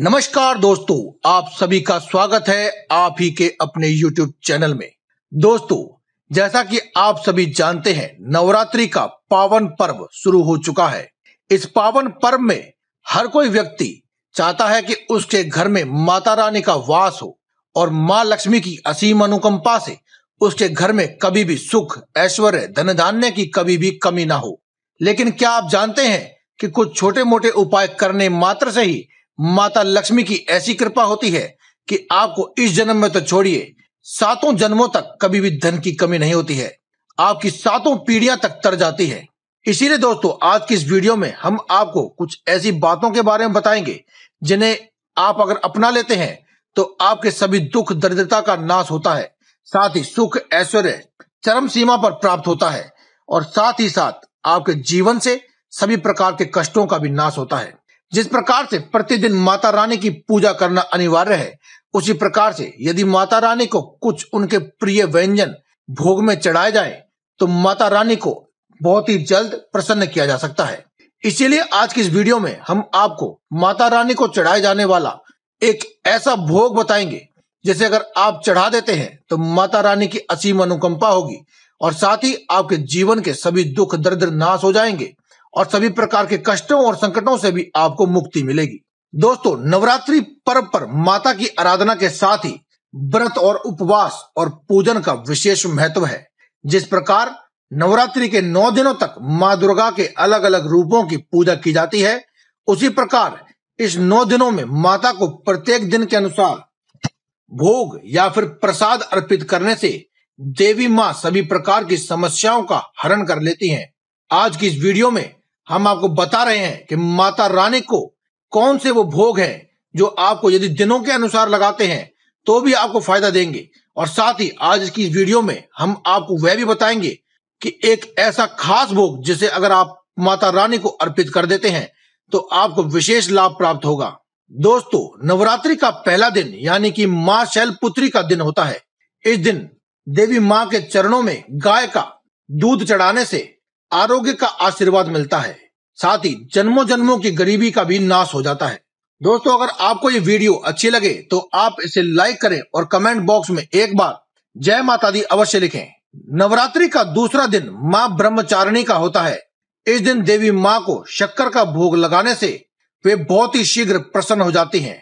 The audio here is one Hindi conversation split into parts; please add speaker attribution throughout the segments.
Speaker 1: नमस्कार दोस्तों आप सभी का स्वागत है आप ही के अपने YouTube चैनल में दोस्तों जैसा कि आप सभी जानते हैं नवरात्रि का पावन पर्व शुरू हो चुका है इस पावन पर्व में हर कोई व्यक्ति चाहता है कि उसके घर में माता रानी का वास हो और माँ लक्ष्मी की असीम अनुकंपा से उसके घर में कभी भी सुख ऐश्वर्य धन धान्य की कभी भी कमी ना हो लेकिन क्या आप जानते हैं कि कुछ छोटे मोटे उपाय करने मात्र से ही माता लक्ष्मी की ऐसी कृपा होती है कि आपको इस जन्म में तो छोड़िए सातों जन्मों तक कभी भी धन की कमी नहीं होती है आपकी सातों पीढ़ियां तक तर जाती है इसीलिए दोस्तों आज की इस वीडियो में हम आपको कुछ ऐसी बातों के बारे में बताएंगे जिन्हें आप अगर अपना लेते हैं तो आपके सभी दुख दरिद्रता का नाश होता है साथ ही सुख ऐश्वर्य चरम सीमा पर प्राप्त होता है और साथ ही साथ आपके जीवन से सभी प्रकार के कष्टों का भी नाश होता है जिस प्रकार से प्रतिदिन माता रानी की पूजा करना अनिवार्य है उसी प्रकार से यदि माता रानी को कुछ उनके प्रिय व्यंजन भोग में चढ़ाए जाए तो माता रानी को बहुत ही जल्द प्रसन्न किया जा सकता है इसीलिए आज की इस वीडियो में हम आपको माता रानी को चढ़ाए जाने वाला एक ऐसा भोग बताएंगे जिसे अगर आप चढ़ा देते हैं तो माता रानी की असीम अनुकंपा होगी और साथ ही आपके जीवन के सभी दुख दर्द नाश हो जाएंगे और सभी प्रकार के कष्टों और संकटों से भी आपको मुक्ति मिलेगी दोस्तों नवरात्रि पर्व पर माता की आराधना के साथ ही व्रत और उपवास और पूजन का विशेष महत्व है जिस प्रकार नवरात्रि के नौ दिनों तक माँ दुर्गा के अलग अलग रूपों की पूजा की जाती है उसी प्रकार इस नौ दिनों में माता को प्रत्येक दिन के अनुसार भोग या फिर प्रसाद अर्पित करने से देवी माँ सभी प्रकार की समस्याओं का हरण कर लेती हैं। आज की इस वीडियो में हम आपको बता रहे हैं कि माता रानी को कौन से वो भोग हैं जो आपको यदि दिनों के अनुसार लगाते हैं तो भी आपको फायदा देंगे और साथ ही आज की वीडियो में हम आपको वह भी बताएंगे कि एक ऐसा खास भोग जिसे अगर आप माता रानी को अर्पित कर देते हैं तो आपको विशेष लाभ प्राप्त होगा दोस्तों नवरात्रि का पहला दिन यानी कि माँ शैलपुत्री का दिन होता है इस दिन देवी माँ के चरणों में गाय का दूध चढ़ाने से आरोग्य का आशीर्वाद मिलता है साथ ही जन्मों जन्मों की गरीबी का भी नाश हो जाता है दोस्तों अगर आपको ये वीडियो अच्छी लगे तो आप इसे लाइक करें और कमेंट बॉक्स में एक बार जय माता दी अवश्य लिखें नवरात्रि का दूसरा दिन माँ ब्रह्मचारिणी का होता है इस दिन देवी माँ को शक्कर का भोग लगाने से वे बहुत ही शीघ्र प्रसन्न हो जाती हैं।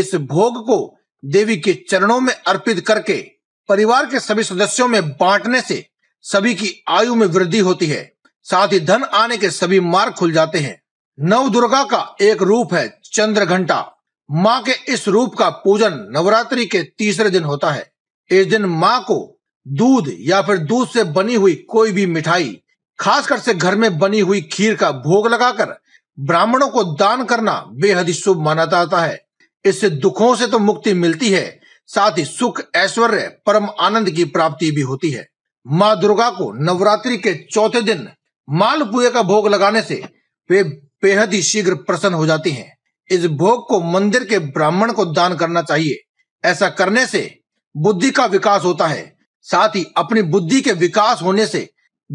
Speaker 1: इस भोग को देवी के चरणों में अर्पित करके परिवार के सभी सदस्यों में बांटने से सभी की आयु में वृद्धि होती है साथ ही धन आने के सभी मार्ग खुल जाते हैं नव दुर्गा का एक रूप है चंद्र घंटा माँ के इस रूप का पूजन नवरात्रि के तीसरे दिन होता है इस दिन माँ को दूध या फिर दूध से बनी हुई कोई भी मिठाई खासकर से घर में बनी हुई खीर का भोग लगाकर ब्राह्मणों को दान करना बेहद ही शुभ माना जाता है इससे दुखों से तो मुक्ति मिलती है साथ ही सुख ऐश्वर्य परम आनंद की प्राप्ति भी होती है माँ दुर्गा को नवरात्रि के चौथे दिन मालपुए का भोग लगाने से वे बेहद ही शीघ्र प्रसन्न हो जाती हैं। इस भोग को मंदिर के ब्राह्मण को दान करना चाहिए ऐसा करने से बुद्धि का विकास होता है साथ ही अपनी बुद्धि के विकास होने से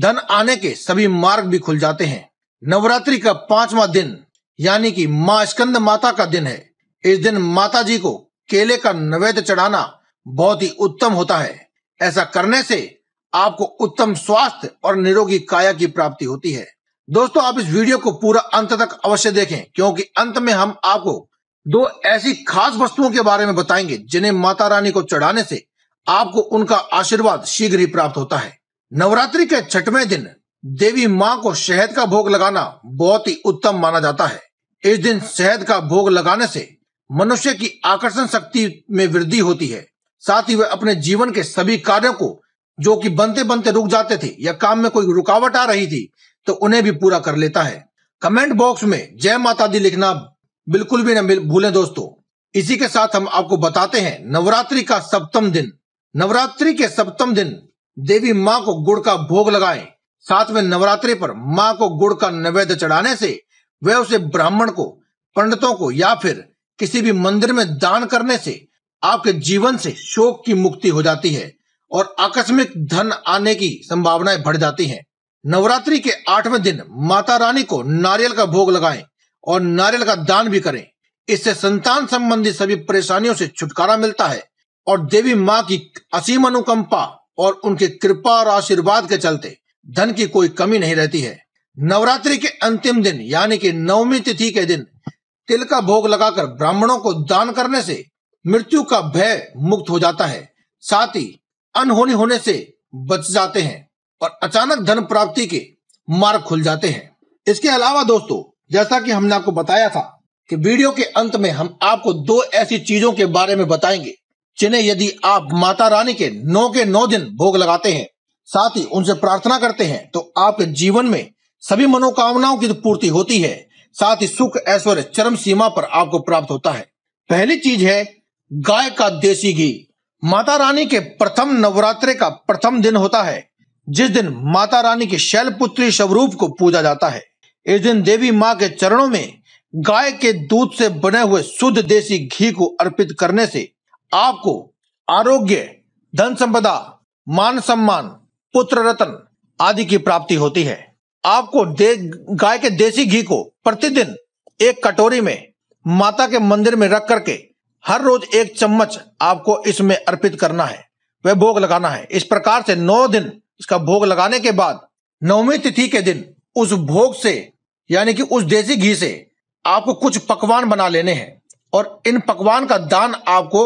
Speaker 1: धन आने के सभी मार्ग भी खुल जाते हैं नवरात्रि का पांचवा दिन यानी कि माँ स्कंद माता का दिन है इस दिन माता जी को केले का नवेद चढ़ाना बहुत ही उत्तम होता है ऐसा करने से आपको उत्तम स्वास्थ्य और निरोगी काया की प्राप्ति होती है दोस्तों आप इस वीडियो को पूरा अंत तक अवश्य देखें क्योंकि अंत में हम आपको दो ऐसी खास वस्तुओं के बारे में बताएंगे जिन्हें माता रानी को चढ़ाने से आपको उनका आशीर्वाद शीघ्र ही प्राप्त होता है नवरात्रि के छठवें दिन देवी माँ को शहद का भोग लगाना बहुत ही उत्तम माना जाता है इस दिन शहद का भोग लगाने से मनुष्य की आकर्षण शक्ति में वृद्धि होती है साथ ही वह अपने जीवन के सभी कार्यों को जो कि बनते बनते रुक जाते थे या काम में कोई रुकावट आ रही थी तो उन्हें भी पूरा कर लेता है कमेंट बॉक्स में जय माता दी लिखना बिल्कुल भी न भूलें दोस्तों इसी के साथ हम आपको बताते हैं नवरात्रि का सप्तम दिन नवरात्रि के सप्तम दिन देवी माँ को गुड़ का भोग लगाए साथ में नवरात्रि पर माँ को गुड़ का नैवेद्य चढ़ाने से वह उसे ब्राह्मण को पंडितों को या फिर किसी भी मंदिर में दान करने से आपके जीवन से शोक की मुक्ति हो जाती है और आकस्मिक धन आने की संभावनाएं बढ़ जाती हैं। नवरात्रि के आठवें दिन माता रानी को नारियल का भोग लगाएं और नारियल का दान भी करें इससे संतान संबंधी सभी परेशानियों से छुटकारा मिलता है और देवी माँ की असीम अनुकंपा और उनके कृपा और आशीर्वाद के चलते धन की कोई कमी नहीं रहती है नवरात्रि के अंतिम दिन यानी कि नवमी तिथि के दिन तिल का भोग लगाकर ब्राह्मणों को दान करने से मृत्यु का भय मुक्त हो जाता है साथ ही अनहोनी होने से बच जाते हैं और अचानक धन प्राप्ति के मार्ग खुल जाते हैं इसके अलावा दोस्तों जैसा कि हमने आपको बताया था कि वीडियो के अंत में हम आपको दो ऐसी चीजों के बारे में बताएंगे जिन्हें यदि आप माता रानी के नौ के नौ दिन भोग लगाते हैं साथ ही उनसे प्रार्थना करते हैं तो आपके जीवन में सभी मनोकामनाओं की तो पूर्ति होती है साथ ही सुख ऐश्वर्य चरम सीमा पर आपको प्राप्त होता है पहली चीज है गाय का देसी घी माता रानी के प्रथम नवरात्रे का प्रथम दिन होता है जिस दिन माता रानी के शैलपुत्री स्वरूप को पूजा जाता है इस दिन देवी माँ के चरणों में गाय के दूध से बने हुए शुद्ध देसी घी को अर्पित करने से आपको आरोग्य धन संपदा मान सम्मान पुत्र रतन आदि की प्राप्ति होती है आपको दे, गाय के देसी घी को प्रतिदिन एक कटोरी में माता के मंदिर में रख करके हर रोज एक चम्मच आपको इसमें अर्पित करना है वह भोग लगाना है इस प्रकार से नौ दिन इसका भोग लगाने के बाद नवमी तिथि के दिन उस भोग से यानी कि उस देसी घी से आपको कुछ पकवान बना लेने हैं और इन पकवान का दान आपको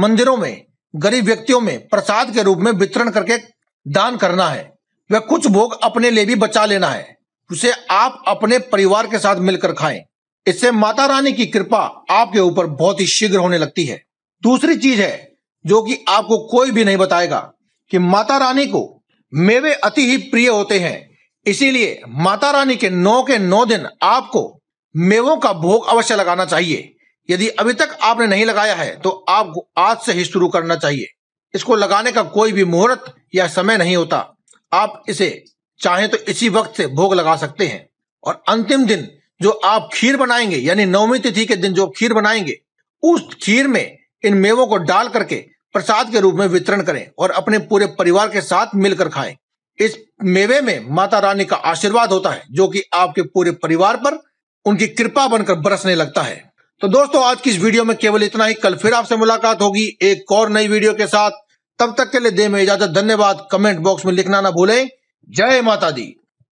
Speaker 1: मंदिरों में गरीब व्यक्तियों में प्रसाद के रूप में वितरण करके दान करना है वह कुछ भोग अपने लिए भी बचा लेना है उसे आप अपने परिवार के साथ मिलकर खाएं इससे माता रानी की कृपा आपके ऊपर बहुत ही शीघ्र होने लगती है दूसरी चीज है जो कि आपको कोई भी नहीं बताएगा कि माता रानी को मेवे अति ही प्रिय होते हैं इसीलिए माता रानी के नौ के नौ दिन आपको मेवों का भोग अवश्य लगाना चाहिए यदि अभी तक आपने नहीं लगाया है तो आपको आज से ही शुरू करना चाहिए इसको लगाने का कोई भी मुहूर्त या समय नहीं होता आप इसे चाहे तो इसी वक्त से भोग लगा सकते हैं और अंतिम दिन जो आप खीर बनाएंगे यानी नवमी तिथि के दिन जो खीर बनाएंगे उस खीर में इन मेवों को डाल करके प्रसाद के रूप में वितरण करें और अपने पूरे परिवार के साथ मिलकर खाएं इस मेवे में माता रानी का आशीर्वाद होता है जो कि आपके पूरे परिवार पर उनकी कृपा बनकर बरसने लगता है तो दोस्तों आज की इस वीडियो में केवल इतना ही कल फिर आपसे मुलाकात होगी एक और नई वीडियो के साथ तब तक के लिए दे में इजाजत धन्यवाद कमेंट बॉक्स में लिखना ना भूलें जय माता दी